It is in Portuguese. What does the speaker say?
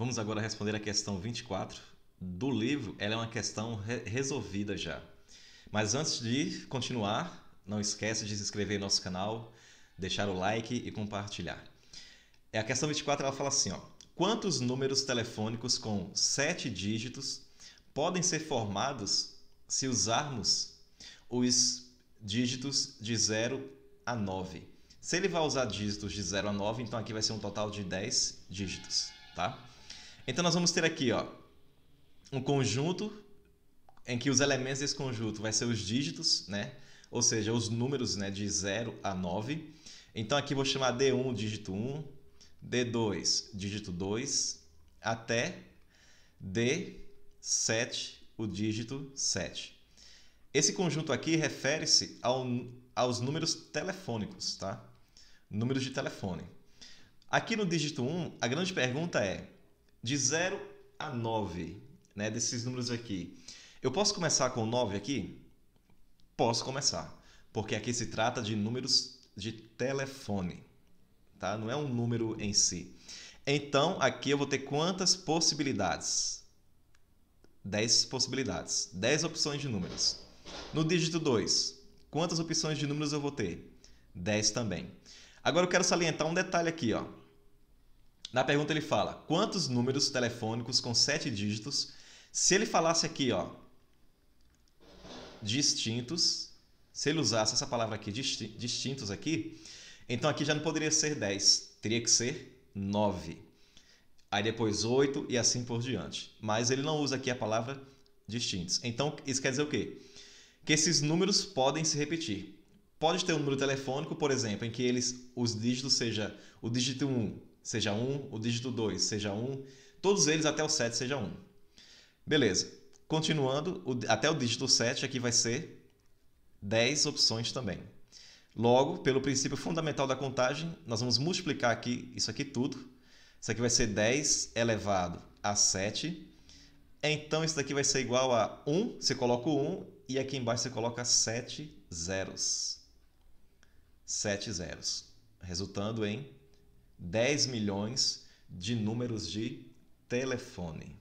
Vamos agora responder a questão 24 do livro. Ela é uma questão re resolvida já. Mas antes de continuar, não esquece de se inscrever em nosso canal, deixar o like e compartilhar. É, a questão 24 ela fala assim, ó: Quantos números telefônicos com 7 dígitos podem ser formados se usarmos os dígitos de 0 a 9? Se ele vai usar dígitos de 0 a 9, então aqui vai ser um total de 10 dígitos, tá? Então nós vamos ter aqui, ó, um conjunto em que os elementos desse conjunto vai ser os dígitos, né? Ou seja, os números, né, de 0 a 9. Então aqui vou chamar D1 dígito 1, D2 dígito 2 até D7 o dígito 7. Esse conjunto aqui refere-se ao, aos números telefônicos, tá? Números de telefone. Aqui no dígito 1, a grande pergunta é: de 0 a 9, né, desses números aqui. Eu posso começar com 9 aqui? Posso começar, porque aqui se trata de números de telefone, tá? Não é um número em si. Então, aqui eu vou ter quantas possibilidades? 10 possibilidades, 10 opções de números. No dígito 2, quantas opções de números eu vou ter? 10 também. Agora eu quero salientar um detalhe aqui, ó. Na pergunta ele fala: quantos números telefônicos com sete dígitos, se ele falasse aqui, ó, distintos, se ele usasse essa palavra aqui, distintos aqui, então aqui já não poderia ser 10, teria que ser 9. Aí depois 8 e assim por diante. Mas ele não usa aqui a palavra distintos. Então isso quer dizer o quê? Que esses números podem se repetir. Pode ter um número telefônico, por exemplo, em que eles os dígitos seja o dígito 1 seja 1, o dígito 2 seja 1, todos eles até o 7 seja 1. Beleza. Continuando, até o dígito 7 aqui vai ser 10 opções também. Logo, pelo princípio fundamental da contagem, nós vamos multiplicar aqui isso aqui tudo. Isso aqui vai ser 10 elevado a 7. Então, isso daqui vai ser igual a 1, você coloca o 1 e aqui embaixo você coloca 7 zeros. 7 zeros, resultando em 10 milhões de números de telefone.